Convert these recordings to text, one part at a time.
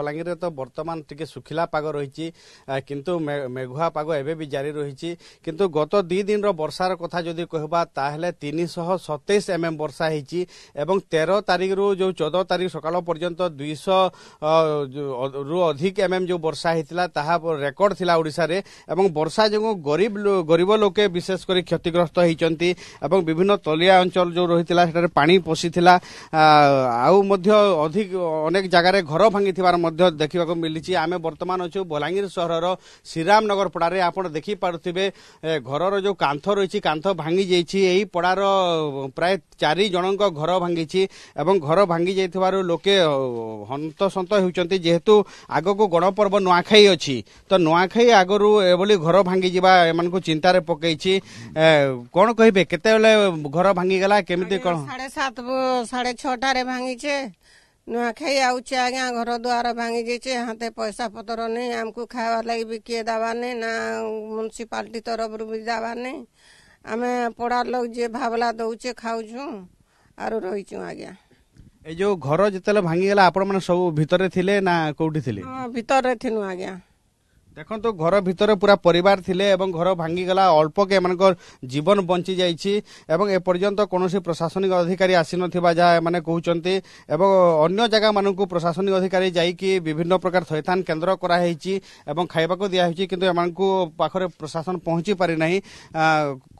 বলাঙ্গীরে তো বর্তমান টিকে শুখিলা পাগ রয়েছে কিন্তু মেঘুয়া পাগ এবে বি জারি রয়েছে কিন্তু গত দুই দিনর বর্ষার কথা যদি কহবা তাহলে তিনশহ সতেইশ এম এম বর্ষা হয়েছি এবং তের তারিখরু যে চৌদ তারিখ সকাল পর্যন্ত দুইশ রু অধিক এম এম যে বর্ষা হয়েছিল তাহা রেকর্ড লা ওড়শার এবং বর্ষা যোগ গরিব গরিব লোকে বিশেষ করে ক্ষতিগ্রস্ত হয়েছেন এবং বিভিন্ন তলিয়া অঞ্চল যে রয়েছে সেটার পানি পশি আউ মধ্য অধিক অনেক জায়গায় ঘর ভাঙি ପ୍ରଚାର ମଧ୍ୟ ଦେଖିବାକୁ ମିଳିଛି ଆମେ ବର୍ତ୍ତମାନ ଅଛୁ ବଲାଙ୍ଗୀର ସହରର ଶ୍ରୀରାମନଗର ପଡ଼ାରେ ଆପଣ ଦେଖିପାରୁଥିବେ ଘରର ଯେଉଁ କାନ୍ଥ ରହିଛି କାନ୍ଥ ଭାଙ୍ଗି ଯାଇଛି ଏହି ପଡ଼ାର ପ୍ରାୟ ଚାରି ଜଣଙ୍କ ଘର ଭାଙ୍ଗିଛି ଏବଂ ଘର ଭାଙ୍ଗି ଯାଇଥିବାରୁ ଲୋକେ ହନ୍ତସନ୍ତ ହେଉଛନ୍ତି ଯେହେତୁ ଆଗକୁ ଗଣପର୍ବ ନୂଆଖାଇ ଅଛି ତ ନୂଆଖାଇ ଆଗରୁ ଏଭଳି ଘର ଭାଙ୍ଗିଯିବା ଏମାନଙ୍କୁ ଚିନ୍ତାରେ ପକାଇଛି କ'ଣ କହିବେ କେତେବେଳେ ଘର ଭାଙ୍ଗିଗଲା କେମିତି କ'ଣ ସାଢ଼େ ସାତ ସାଢ଼େ ଛଅଟାରେ ଭାଙ୍ଗିଛେ ନୂଆଖାଇ ଆଉଛି ଆଜ୍ଞା ଘର ଦୁଆର ଭାଙ୍ଗି ଯାଇଛି ହାତେ ପଇସା ପତ୍ର ନେଇ ଆମକୁ ଖାଇବାର୍ ଲାଗି ବି କିଏ ଦେବାର ନାହିଁ ନା ମ୍ୟୁନିସିପାଲିଟି ତରଫରୁ ବି ଦେବାର ନାହିଁ ଆମେ ପଡ଼ାର ଲୋକ ଯିଏ ଭାବଲା ଦଉଛେ ଖାଉଛୁଁ ଆରୁ ରହିଛୁ ଆଜ୍ଞା ଏ ଯୋଉ ଘର ଯେତେବେଳେ ଭାଙ୍ଗିଗଲା ଆପଣମାନେ ସବୁ ଭିତରେ ଥିଲେ ନା କୋଉଠି ଥିଲେ ହଁ ଭିତରେ ଥିଲୁ ଆଜ୍ଞା ଦେଖନ୍ତୁ ଘର ଭିତରେ ପୁରା ପରିବାର ଥିଲେ ଏବଂ ଘର ଭାଙ୍ଗିଗଲା ଅଳ୍ପକେ ଏମାନଙ୍କର ଜୀବନ ବଞ୍ଚିଯାଇଛି ଏବଂ ଏପର୍ଯ୍ୟନ୍ତ କୌଣସି ପ୍ରଶାସନିକ ଅଧିକାରୀ ଆସିନଥିବା ଯାହା ଏମାନେ କହୁଛନ୍ତି ଏବଂ ଅନ୍ୟ ଜାଗାମାନଙ୍କୁ ପ୍ରଶାସନିକ ଅଧିକାରୀ ଯାଇକି ବିଭିନ୍ନ ପ୍ରକାର ଥଇଥାନ କେନ୍ଦ୍ର କରାହେଇଛି ଏବଂ ଖାଇବାକୁ ଦିଆହେଉଛି କିନ୍ତୁ ଏମାନଙ୍କୁ ପାଖରେ ପ୍ରଶାସନ ପହଞ୍ଚି ପାରିନାହିଁ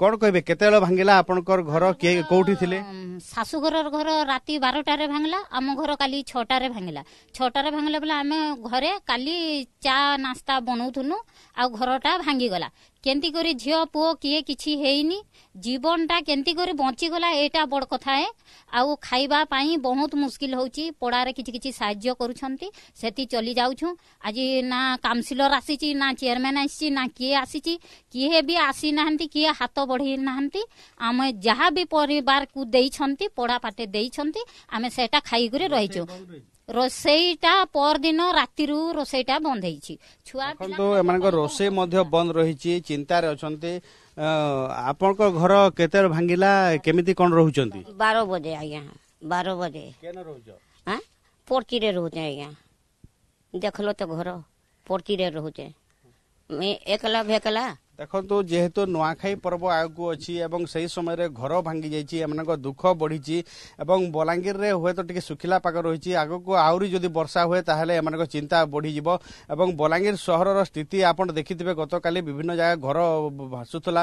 କ'ଣ କହିବେ କେତେବେଳେ ଭାଙ୍ଗିଲା ଆପଣଙ୍କର ଘର କିଏ କୋଉଠି ଥିଲେ ଶାଶୁଘରର ଘର ରାତି ବାରଟାରେ ଭାଙ୍ଗିଲା ଆମ ଘର କାଲି ଛଅଟାରେ ଭାଙ୍ଗିଲା ଛଅଟାରେ ଭାଙ୍ଗିଲା ବୋଲେ ଆମେ ଘରେ କାଲି ଚା ନାସ୍ତା ବନଉ ନେଉଥିନୁ ଆଉ ଘରଟା ଭାଙ୍ଗିଗଲା କେମିତି କରି ଝିଅ ପୁଅ କିଏ କିଛି ହେଇନି ଜୀବନଟା କେମିତି କରି ବଞ୍ଚିଗଲା ଏଇଟା ବଡ଼ କଥା ଏ ଆଉ ଖାଇବା ପାଇଁ ବହୁତ ମୁସ୍କିଲ ହେଉଛି ପଡ଼ାରେ କିଛି କିଛି ସାହାଯ୍ୟ କରୁଛନ୍ତି ସେଠି ଚଲି ଯାଉଛୁ ଆଜି ନା କାଉନସିଲର ଆସିଛି ନା ଚେୟାରମ୍ୟାନ୍ ଆସିଛି ନା କିଏ ଆସିଛି କିଏ ବି ଆସିନାହାନ୍ତି କିଏ ହାତ ବଢ଼େଇ ନାହାନ୍ତି ଆମେ ଯାହା ବି ପରିବାରକୁ ଦେଇଛନ୍ତି ପଢ଼ା ପାଟେ ଦେଇଛନ୍ତି ଆମେ ସେଇଟା ଖାଇକରି ରହିଛୁ ରୋଷେଇଟା ପରଦିନ ରାତିରୁ ରୋଷେଇଟା ବନ୍ଦ ହେଇଛି ଛୁଆ ଦେଖନ୍ତୁ ଏମାନଙ୍କ ରୋଷେଇ ମଧ୍ୟ ବନ୍ଦ ରହିଛି ଚିନ୍ତାରେ ଅଛନ୍ତି ଆପଣଙ୍କ ଘର କେତେବେଳେ ଭାଙ୍ଗିଲା କେମିତି କ'ଣ ରହୁଛନ୍ତି ବାର ବଜେ ଆଜ୍ଞା ବାର ବଜେ ପର୍ଚିରେ ରହୁଛେ ଆଜ୍ଞା ଦେଖଲ ତ ଘର ପର୍ଚିରେ ରହୁଛେ ଏକଲା ଭେକଲା ଦେଖନ୍ତୁ ଯେହେତୁ ନୂଆଖାଇ ପର୍ବ ଆଗକୁ ଅଛି ଏବଂ ସେହି ସମୟରେ ଘର ଭାଙ୍ଗି ଯାଇଛି ଏମାନଙ୍କ ଦୁଃଖ ବଢ଼ିଛି ଏବଂ ବଲାଙ୍ଗୀରରେ ହୁଏତ ଟିକେ ଶୁଖିଲା ପାଗ ରହିଛି ଆଗକୁ ଆହୁରି ଯଦି ବର୍ଷା ହୁଏ ତାହେଲେ ଏମାନଙ୍କ ଚିନ୍ତା ବଢ଼ିଯିବ ଏବଂ ବଲାଙ୍ଗୀର ସହରର ସ୍ଥିତି ଆପଣ ଦେଖିଥିବେ ଗତକାଲି ବିଭିନ୍ନ ଜାଗା ଘର ଭାସୁଥିଲା